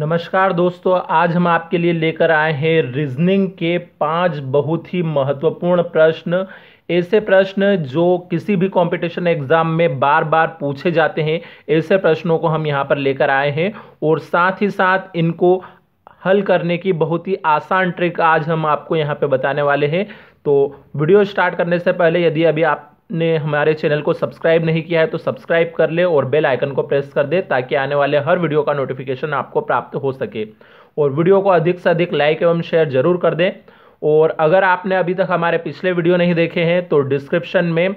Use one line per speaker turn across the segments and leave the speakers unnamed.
नमस्कार दोस्तों आज हम आपके लिए लेकर आए हैं रीजनिंग के पांच बहुत ही महत्वपूर्ण प्रश्न ऐसे प्रश्न जो किसी भी कंपटीशन एग्जाम में बार बार पूछे जाते हैं ऐसे प्रश्नों को हम यहाँ पर लेकर आए हैं और साथ ही साथ इनको हल करने की बहुत ही आसान ट्रिक आज हम आपको यहाँ पे बताने वाले हैं तो वीडियो स्टार्ट करने से पहले यदि अभी आप ने हमारे चैनल को सब्सक्राइब नहीं किया है तो सब्सक्राइब कर ले और बेल आइकन को प्रेस कर दे ताकि आने वाले हर वीडियो का नोटिफिकेशन आपको प्राप्त हो सके और वीडियो को अधिक से अधिक लाइक एवं शेयर जरूर कर दें और अगर आपने अभी तक हमारे पिछले वीडियो नहीं देखे हैं तो डिस्क्रिप्शन में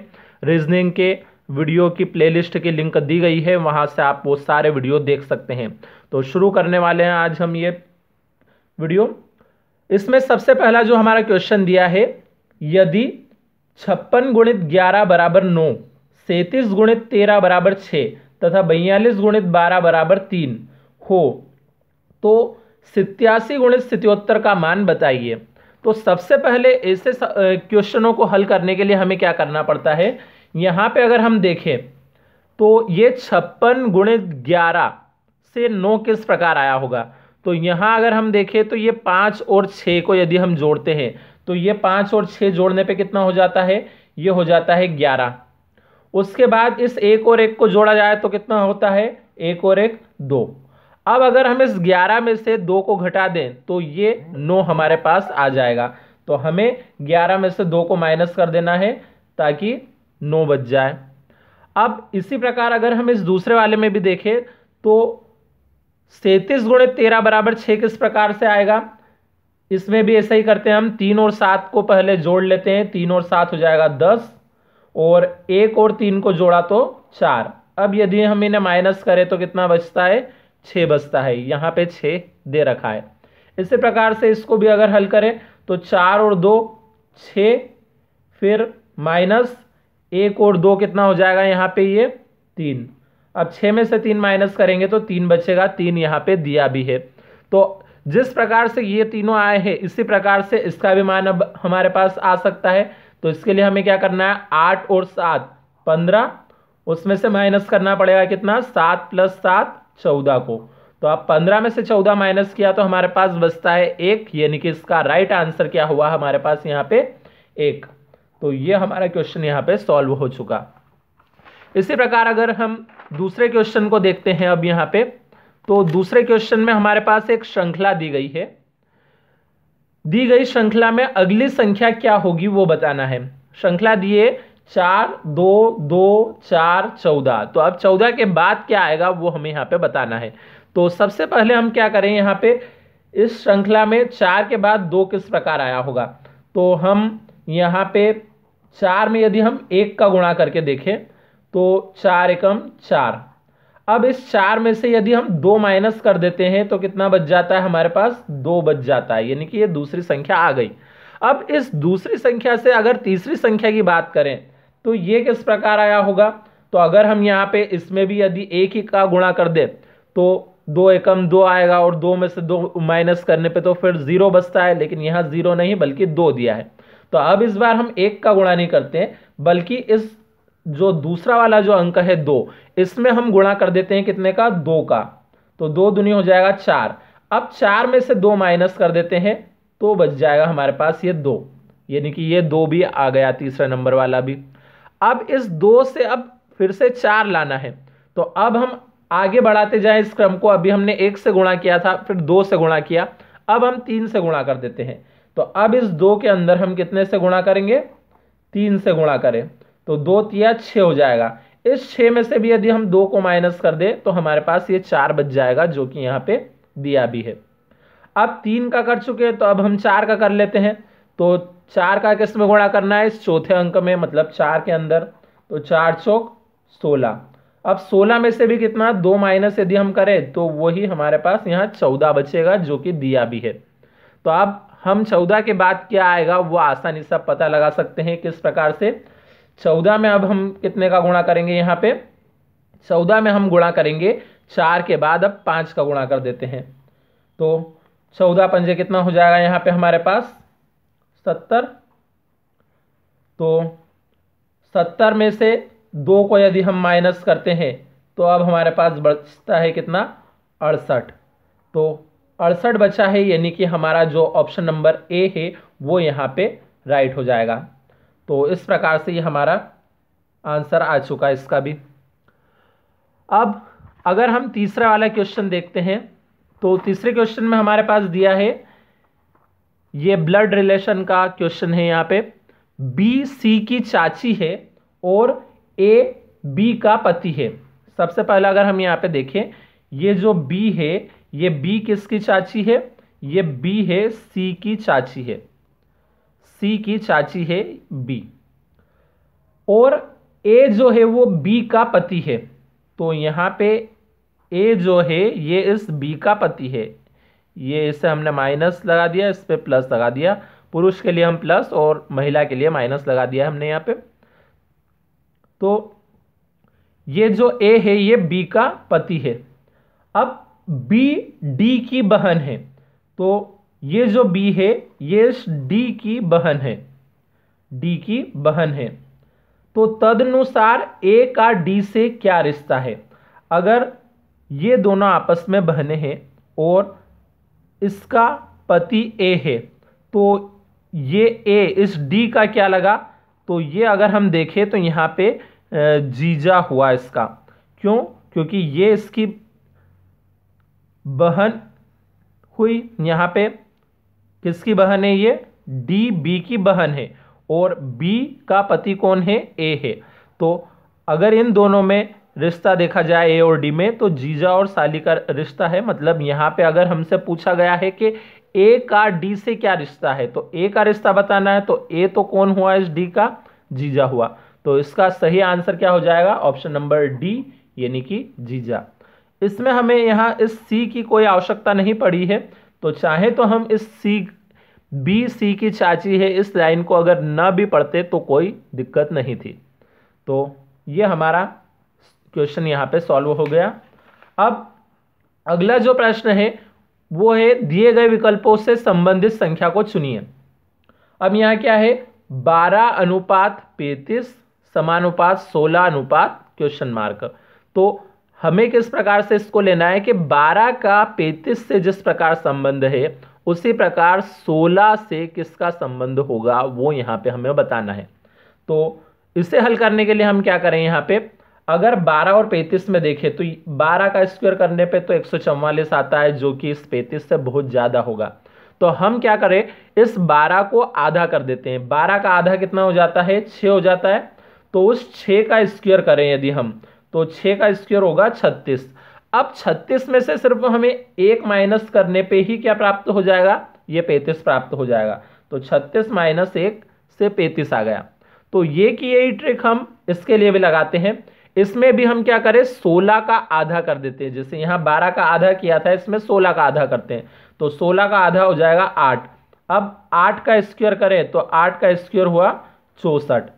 रीजनिंग के वीडियो की प्लेलिस्ट की लिंक दी गई है वहाँ से आप वो सारे वीडियो देख सकते हैं तो शुरू करने वाले हैं आज हम ये वीडियो इसमें सबसे पहला जो हमारा क्वेश्चन दिया है यदि छप्पन गुणित ग्यारह बराबर नौ सैंतीस गुणित तेरह बराबर छः तथा बयालीस गुणित बारह बराबर तीन हो तो सितयासी गुणित सितोत्तर का मान बताइए तो सबसे पहले ऐसे क्वेश्चनों को हल करने के लिए हमें क्या करना पड़ता है यहाँ पे अगर हम देखें तो ये छप्पन गुणित ग्यारह से नौ किस प्रकार आया होगा तो यहाँ अगर हम देखें तो ये पाँच और छः को यदि हम जोड़ते हैं तो ये पाँच और छः जोड़ने पे कितना हो जाता है ये हो जाता है ग्यारह उसके बाद इस एक और एक को जोड़ा जाए तो कितना होता है एक और एक दो अब अगर हम इस ग्यारह में से दो को घटा दें तो ये नौ हमारे पास आ जाएगा तो हमें ग्यारह में से दो को माइनस कर देना है ताकि नौ बच जाए अब इसी प्रकार अगर हम इस दूसरे वाले में भी देखें तो सैंतीस गुणे तेरह बराबर छः किस प्रकार से आएगा इसमें भी ऐसा ही करते हैं हम तीन और सात को पहले जोड़ लेते हैं तीन और सात हो जाएगा दस और एक और तीन को जोड़ा तो चार अब यदि हम इन्हें माइनस करें तो कितना बचता है छः बचता है यहाँ पे छः दे रखा है इसी प्रकार से इसको भी अगर हल करें तो चार और दो छः फिर माइनस एक और दो कितना हो जाएगा यहाँ पे ये तीन अब छः में से तीन माइनस करेंगे तो तीन बचेगा तीन यहाँ पे दिया भी है तो जिस प्रकार से ये तीनों आए हैं इसी प्रकार से इसका भी मान अब हमारे पास आ सकता है तो इसके लिए हमें क्या करना है आठ और सात पंद्रह उसमें से माइनस करना पड़ेगा कितना सात प्लस सात चौदह को तो आप पंद्रह में से चौदह माइनस किया तो हमारे पास बचता है एक यानी कि इसका राइट आंसर क्या हुआ हमारे पास यहाँ पे एक तो ये हमारा क्वेश्चन यहाँ पे सॉल्व हो चुका इसी प्रकार अगर हम दूसरे क्वेश्चन को देखते हैं अब यहाँ पे तो दूसरे क्वेश्चन में हमारे पास एक श्रृंखला दी गई है दी गई श्रृंखला में अगली संख्या क्या होगी वो बताना है श्रृंखला दिए चार दो दो चार चौदह तो अब चौदह के बाद क्या आएगा वो हमें यहाँ पे बताना है तो सबसे पहले हम क्या करें यहाँ पे इस श्रृंखला में चार के बाद दो किस प्रकार आया होगा तो हम यहाँ पे चार में यदि हम एक का गुणा करके देखें तो चार एकम चार अब इस चार में से यदि हम दो माइनस कर देते हैं तो कितना बच जाता है हमारे पास दो बच जाता है यानी कि ये दूसरी संख्या आ गई अब इस दूसरी संख्या से अगर तीसरी संख्या की बात करें तो ये किस प्रकार आया होगा तो अगर हम यहाँ पे इसमें भी यदि एक ही का गुणा कर दे तो दो एकम दो आएगा और दो में से दो माइनस करने पे तो फिर जीरो बचता है लेकिन यहाँ जीरो नहीं बल्कि दो दिया है तो अब इस बार हम एक का गुणा नहीं करते बल्कि इस जो दूसरा वाला जो अंक है दो इसमें हम गुणा कर देते हैं कितने का दो का तो दो दुनिया हो जाएगा चार अब चार में से दो माइनस कर देते हैं तो बच जाएगा हमारे पास ये दो यानी कि ये दो भी आ गया तीसरा नंबर वाला भी अब इस दो से अब फिर से चार लाना है तो अब हम आगे बढ़ाते जाएं इस क्रम को अभी हमने एक से गुणा किया था फिर दो से गुणा किया अब हम तीन से गुणा कर देते हैं तो अब इस दो के अंदर हम कितने से गुणा करेंगे तीन से गुणा करें तो दो तिया छः हो जाएगा इस छः में से भी यदि हम दो को माइनस कर दें तो हमारे पास ये चार बच जाएगा जो कि यहाँ पे दिया भी है अब तीन का कर चुके हैं तो अब हम चार का कर लेते हैं तो चार का किस में गुणा करना है इस चौथे अंक में मतलब चार के अंदर तो चार चौक सोलह अब सोलह में से भी कितना दो माइनस यदि हम करें तो वही हमारे पास यहाँ चौदह बचेगा जो कि दिया भी है तो अब हम चौदह के बाद क्या आएगा वो आसानी से पता लगा सकते हैं किस प्रकार से चौदह में अब हम कितने का गुणा करेंगे यहाँ पे चौदह में हम गुणा करेंगे चार के बाद अब पाँच का गुणा कर देते हैं तो चौदह पंजे कितना हो जाएगा यहाँ पे हमारे पास सत्तर तो सत्तर में से दो को यदि हम माइनस करते हैं तो अब हमारे पास बचता है कितना अड़सठ तो अड़सठ बचा है यानी कि हमारा जो ऑप्शन नंबर ए है वो यहाँ पे राइट हो जाएगा तो इस प्रकार से ये हमारा आंसर आ चुका है इसका भी अब अगर हम तीसरा वाला क्वेश्चन देखते हैं तो तीसरे क्वेश्चन में हमारे पास दिया है ये ब्लड रिलेशन का क्वेश्चन है यहाँ पे बी सी की चाची है और ए बी का पति है सबसे पहले अगर हम यहाँ पे देखें ये जो बी है ये बी किसकी चाची है ये बी है सी की चाची है सी की चाची है बी और ए जो है वो बी का पति है तो यहाँ पे ए जो है ये इस बी का पति है ये इसे हमने माइनस लगा दिया इस पर प्लस लगा दिया पुरुष के लिए हम प्लस और महिला के लिए माइनस लगा दिया हमने यहाँ पे तो ये जो ए है ये बी का पति है अब बी डी की बहन है तो ये जो बी है ये डी की बहन है डी की बहन है तो तदनुसार ए का डी से क्या रिश्ता है अगर ये दोनों आपस में बहने हैं और इसका पति ए है तो ये ए इस डी का क्या लगा तो ये अगर हम देखें तो यहाँ पे जीजा हुआ इसका क्यों क्योंकि ये इसकी बहन हुई यहाँ पे किसकी बहन है ये डी बी की बहन है और बी का पति कौन है ए है तो अगर इन दोनों में रिश्ता देखा जाए ए और डी में तो जीजा और साली का रिश्ता है मतलब यहाँ पे अगर हमसे पूछा गया है कि ए का डी से क्या रिश्ता है तो ए का रिश्ता बताना है तो ए तो कौन हुआ इस डी का जीजा हुआ तो इसका सही आंसर क्या हो जाएगा ऑप्शन नंबर डी यानी कि जीजा इसमें हमें यहाँ इस सी की कोई आवश्यकता नहीं पड़ी है तो चाहे तो हम इस सी बी सी की चाची है इस लाइन को अगर ना भी पढ़ते तो कोई दिक्कत नहीं थी तो ये हमारा क्वेश्चन यहाँ पे सॉल्व हो गया अब अगला जो प्रश्न है वो है दिए गए विकल्पों से संबंधित संख्या को चुनिए अब यहाँ क्या है बारह अनुपात पैंतीस समानुपात सोलह अनुपात क्वेश्चन मार्क तो हमें किस प्रकार से इसको लेना है कि 12 का 35 से जिस प्रकार संबंध है उसी प्रकार 16 से किसका संबंध होगा वो यहाँ पे हमें बताना है तो इसे हल करने के लिए हम क्या करें यहाँ पे अगर 12 और 35 में देखें तो 12 का स्क्वायर करने पे तो एक आता है जो कि इस पैंतीस से बहुत ज़्यादा होगा तो हम क्या करें इस 12 को आधा कर देते हैं 12 का आधा कितना हो जाता है 6 हो जाता है तो उस 6 का स्क्वायर करें यदि हम तो छः का स्क्वेयर होगा छत्तीस अब छत्तीस में से सिर्फ हमें एक माइनस करने पे ही क्या प्राप्त हो जाएगा ये पैंतीस प्राप्त हो जाएगा तो छत्तीस माइनस एक से पैंतीस आ गया तो ये की यही ट्रिक हम इसके लिए भी लगाते हैं इसमें भी हम क्या करें सोलह का आधा कर देते हैं जैसे यहाँ बारह का आधा किया था इसमें सोलह का आधा करते हैं तो सोलह का आधा हो जाएगा आठ अब आठ का स्क्वेयर करें तो आठ का स्क्वेयर हुआ चौसठ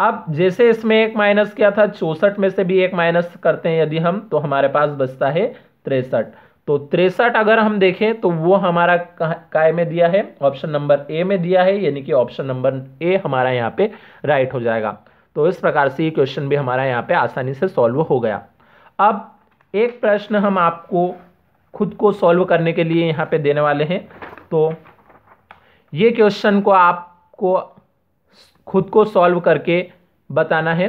अब जैसे इसमें एक माइनस किया था चौसठ में से भी एक माइनस करते हैं यदि हम तो हमारे पास बचता है तिरसठ तो तिरसठ अगर हम देखें तो वो हमारा काय में दिया है ऑप्शन नंबर ए में दिया है यानी कि ऑप्शन नंबर ए हमारा यहाँ पे राइट हो जाएगा तो इस प्रकार से ये क्वेश्चन भी हमारा यहाँ पे आसानी से सॉल्व हो गया अब एक प्रश्न हम आपको खुद को सॉल्व करने के लिए यहाँ पे देने वाले हैं तो ये क्वेश्चन को आपको खुद को सॉल्व करके बताना है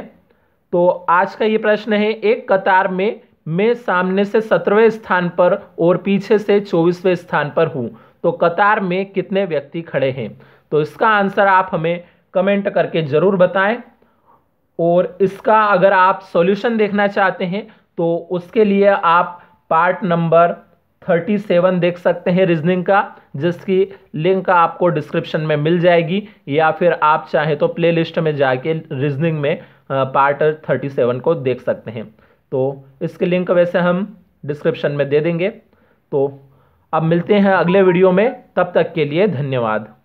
तो आज का ये प्रश्न है एक कतार में मैं सामने से सत्रहवें स्थान पर और पीछे से चौबीसवें स्थान पर हूँ तो कतार में कितने व्यक्ति खड़े हैं तो इसका आंसर आप हमें कमेंट करके ज़रूर बताएं और इसका अगर आप सॉल्यूशन देखना चाहते हैं तो उसके लिए आप पार्ट नंबर थर्टी सेवन देख सकते हैं रीजनिंग का जिसकी लिंक आपको डिस्क्रिप्शन में मिल जाएगी या फिर आप चाहें तो प्लेलिस्ट में जाके रीजनिंग में पार्ट थर्टी सेवन को देख सकते हैं तो इसके लिंक वैसे हम डिस्क्रिप्शन में दे देंगे तो अब मिलते हैं अगले वीडियो में तब तक के लिए धन्यवाद